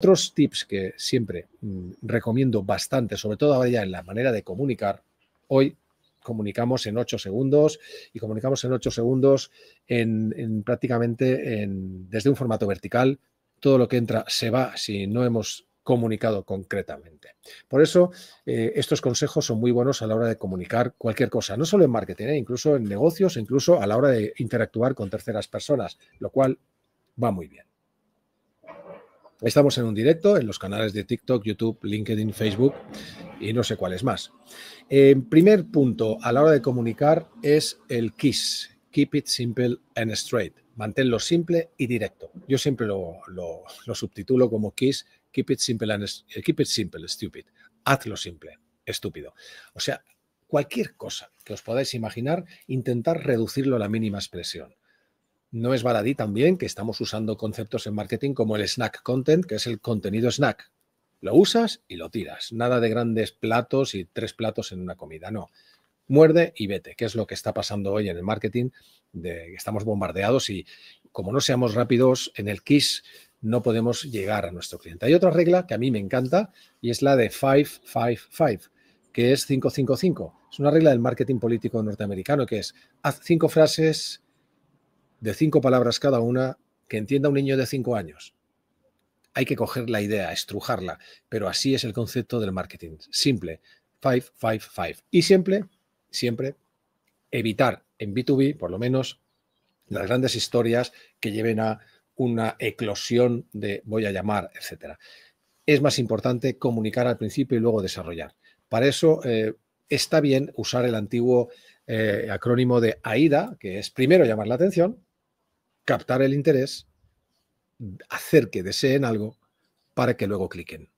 Otros tips que siempre mm, recomiendo bastante, sobre todo ahora ya en la manera de comunicar, hoy comunicamos en 8 segundos y comunicamos en 8 segundos en, prácticamente en, desde un formato vertical. Todo lo que entra se va si no hemos comunicado concretamente. Por eso, eh, estos consejos son muy buenos a la hora de comunicar cualquier cosa, no solo en marketing, eh, incluso en negocios, incluso a la hora de interactuar con terceras personas, lo cual va muy bien. Estamos en un directo en los canales de TikTok, YouTube, LinkedIn, Facebook y no sé cuáles más. En eh, primer punto a la hora de comunicar es el KISS, Keep It Simple and Straight. Manténlo simple y directo. Yo siempre lo, subtitulo como KISS, keep it, simple and, eh, keep Simple, Stupid. Hazlo simple, estúpido. O sea, cualquier cosa que os podáis imaginar, intentar reducirlo a la mínima expresión no es baladí también que estamos usando conceptos en marketing como el snack content, que es el contenido snack. Lo usas y lo tiras. Nada de grandes platos y tres platos en una comida, no. Muerde y vete, que es lo que está pasando hoy en el marketing. De, estamos bombardeados y como no seamos rápidos en el KISS, no podemos llegar a nuestro cliente. Hay otra regla que a mí me encanta y es la de 555, que es 555. Es una regla del marketing político norteamericano que es haz cinco frases de cinco palabras cada una que entienda un niño de cinco años. Hay que coger la idea, estrujarla, pero así es el concepto del marketing. Simple, five, five, five. Y siempre, siempre evitar en B2B, por lo menos, las grandes historias que lleven a una eclosión de voy a llamar, etcétera. Es más importante comunicar al principio y luego desarrollar. Para eso eh, está bien usar el antiguo eh, acrónimo de AIDA, que es primero llamar la atención, captar el interés, hacer que deseen algo para que luego cliquen.